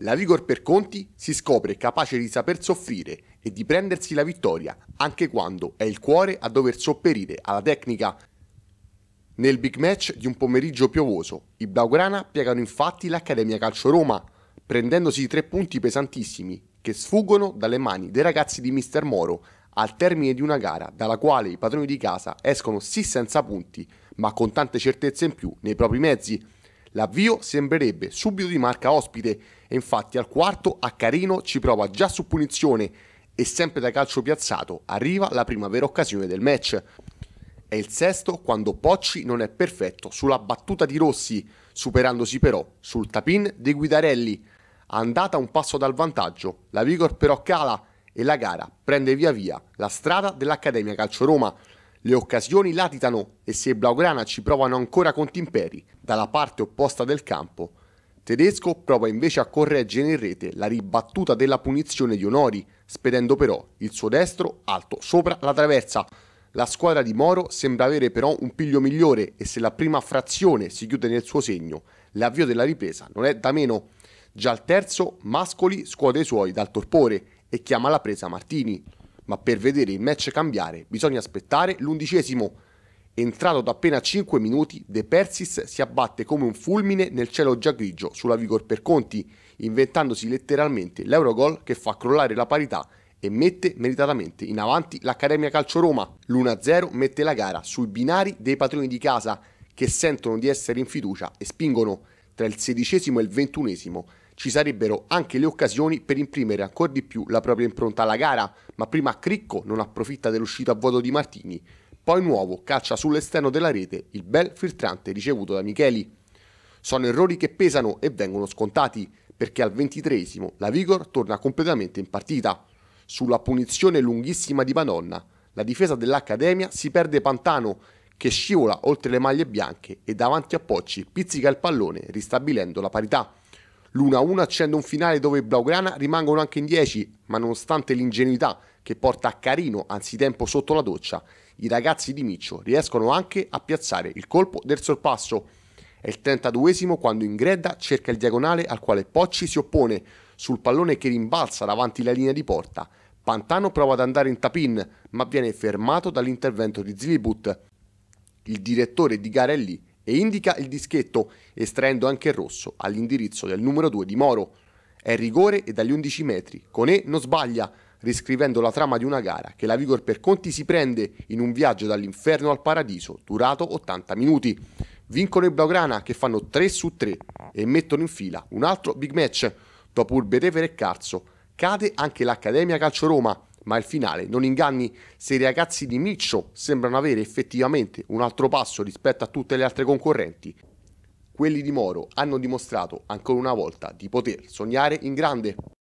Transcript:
La Vigor per Conti si scopre capace di saper soffrire e di prendersi la vittoria, anche quando è il cuore a dover sopperire alla tecnica. Nel big match di un pomeriggio piovoso, i Blaugrana piegano infatti l'Accademia Calcio Roma, prendendosi tre punti pesantissimi che sfuggono dalle mani dei ragazzi di Mister Moro al termine di una gara dalla quale i padroni di casa escono sì senza punti, ma con tante certezze in più nei propri mezzi. L'avvio sembrerebbe subito di marca ospite e infatti al quarto a Carino ci prova già su punizione e sempre da calcio piazzato arriva la prima vera occasione del match. È il sesto quando Pocci non è perfetto sulla battuta di Rossi, superandosi però sul tapin dei Guidarelli. Andata un passo dal vantaggio, la Vigor però cala e la gara prende via via la strada dell'Accademia Calcio Roma le occasioni latitano e se Blaugrana ci provano ancora con Timperi, dalla parte opposta del campo, Tedesco prova invece a correggere in rete la ribattuta della punizione di Onori, spedendo però il suo destro alto sopra la traversa. La squadra di Moro sembra avere però un piglio migliore e se la prima frazione si chiude nel suo segno, l'avvio della ripresa non è da meno. Già al terzo, Mascoli scuote i suoi dal torpore e chiama la presa Martini ma per vedere il match cambiare bisogna aspettare l'undicesimo. Entrato da appena 5 minuti, De Persis si abbatte come un fulmine nel cielo già grigio sulla Vigor per Conti, inventandosi letteralmente l'Eurogol che fa crollare la parità e mette meritatamente in avanti l'Accademia Calcio Roma. L'1-0 mette la gara sui binari dei patroni di casa che sentono di essere in fiducia e spingono tra il sedicesimo e il ventunesimo ci sarebbero anche le occasioni per imprimere ancora di più la propria impronta alla gara, ma prima Cricco non approfitta dell'uscita a vuoto di Martini, poi Nuovo calcia sull'esterno della rete il bel filtrante ricevuto da Micheli. Sono errori che pesano e vengono scontati, perché al ventitreesimo la Vigor torna completamente in partita. Sulla punizione lunghissima di Madonna, la difesa dell'Accademia si perde Pantano che scivola oltre le maglie bianche e davanti a Pocci pizzica il pallone ristabilendo la parità. L'1-1 accende un finale dove Blaugrana rimangono anche in 10, ma nonostante l'ingenuità che porta a Carino anzitempo sotto la doccia, i ragazzi di Miccio riescono anche a piazzare il colpo del sorpasso. È il 32 quando Ingredda cerca il diagonale al quale Pocci si oppone, sul pallone che rimbalza davanti la linea di porta. Pantano prova ad andare in tapin, ma viene fermato dall'intervento di Zilibut. Il direttore di gara è lì e indica il dischetto, estraendo anche il rosso all'indirizzo del numero 2 di Moro. È rigore e dagli 11 metri. Con E non sbaglia, riscrivendo la trama di una gara che la Vigor per Conti si prende in un viaggio dall'inferno al paradiso, durato 80 minuti. Vincono i Blaugrana che fanno 3 su 3 e mettono in fila un altro big match. Dopo Urbe e Carso, cade anche l'Accademia Calcio Roma, ma il finale non inganni se i ragazzi di Miccio sembrano avere effettivamente un altro passo rispetto a tutte le altre concorrenti. Quelli di Moro hanno dimostrato ancora una volta di poter sognare in grande.